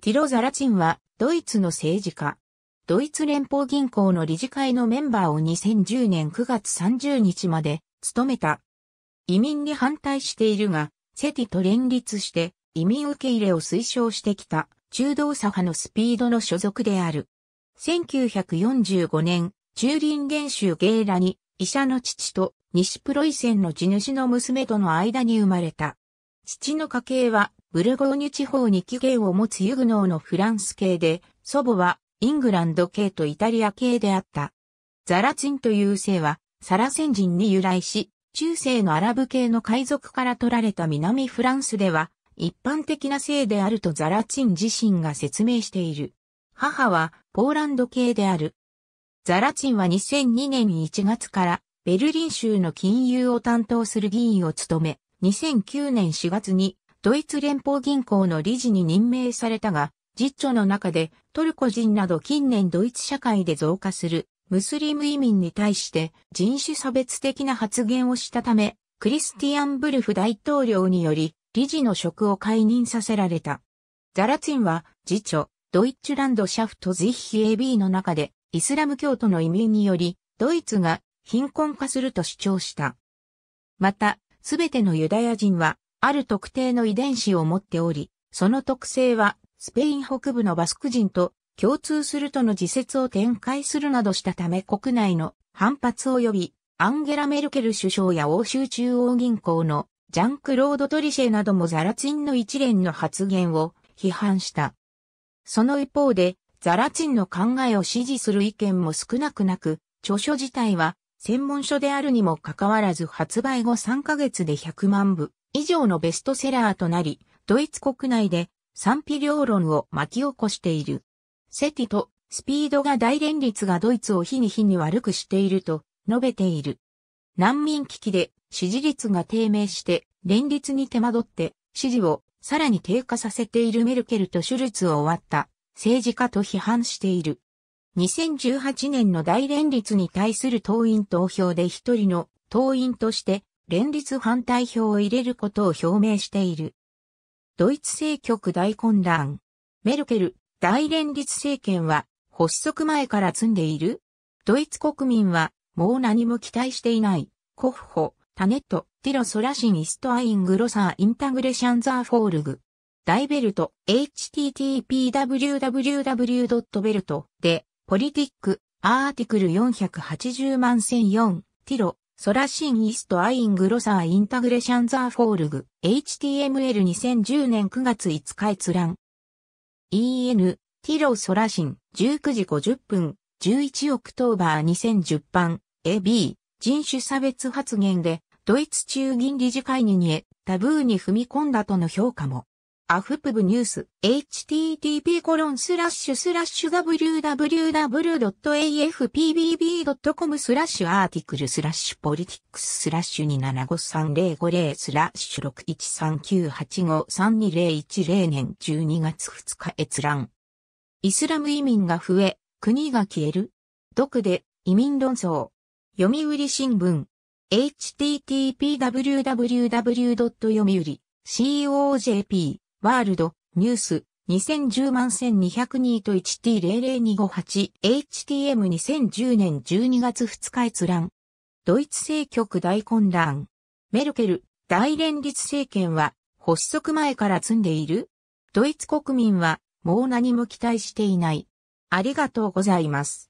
ティロ・ザラチンは、ドイツの政治家。ドイツ連邦銀行の理事会のメンバーを2010年9月30日まで務めた。移民に反対しているが、セティと連立して移民受け入れを推奨してきた中道左派のスピードの所属である。1945年、中林元州ゲーラに医者の父と西プロイセンの地主の娘との間に生まれた。父の家系はブルゴーニュ地方に起源を持つユグノーのフランス系で、祖母はイングランド系とイタリア系であった。ザラチンという姓は、サラセン人に由来し、中世のアラブ系の海賊から取られた南フランスでは、一般的な姓であるとザラチン自身が説明している。母はポーランド系である。ザラチンは2002年1月からベルリン州の金融を担当する議員を務め、2009年4月にドイツ連邦銀行の理事に任命されたが、実著の中でトルコ人など近年ドイツ社会で増加するムスリム移民に対して人種差別的な発言をしたため、クリスティアン・ブルフ大統領により理事の職を解任させられた。ザラツィンは、実著、ドイッチュランドシャフトズイヒ AB の中で、イスラム教徒の移民により、ドイツが貧困化すると主張した。また、すべてのユダヤ人はある特定の遺伝子を持っており、その特性はスペイン北部のバスク人と共通するとの自説を展開するなどしたため国内の反発を呼び、アンゲラ・メルケル首相や欧州中央銀行のジャンクロード・トリシェなどもザラツィンの一連の発言を批判した。その一方で、ザラツィンの考えを支持する意見も少なくなく、著書自体は専門書であるにもかかわらず発売後3ヶ月で100万部以上のベストセラーとなり、ドイツ国内で賛否両論を巻き起こしている。セティとスピードが大連立がドイツを日に日に悪くしていると述べている。難民危機で支持率が低迷して連立に手間取って支持をさらに低下させているメルケルとシュルツを終わった政治家と批判している。2018年の大連立に対する党員投票で一人の党員として連立反対票を入れることを表明している。ドイツ政局大混乱。メルケル、大連立政権は発足前から積んでいるドイツ国民はもう何も期待していない。コフホ、タネット、ティロソラシンイストアイングロサーインタグレシャンザーフォールグ。大ベルト、http://www.belt で、ポリティック、アーティクル480万1004、ティロ、ソラシンイストアイングロサーインタグレシャンザーフォールグ HTML2010 年9月5日閲覧 EN ティロソラシン19時50分11オクトーバー2010版 AB 人種差別発言でドイツ中銀理事会ににえタブーに踏み込んだとの評価もアフプブニュース、http コロンスラッシュスラッシュ www.afpbb.com スラッシュアーティクルスラッシュポリティックススラッシュ275350スラッシュ61398532010年12月2日閲覧。イスラム移民が増え、国が消える。毒で移民論争。読売新聞。http www. 読売 COJP ワールド、ニュース、2010万1202と 1T00258、HTM2010 年12月2日閲覧。ドイツ政局大混乱。メルケル、大連立政権は、発足前から積んでいるドイツ国民は、もう何も期待していない。ありがとうございます。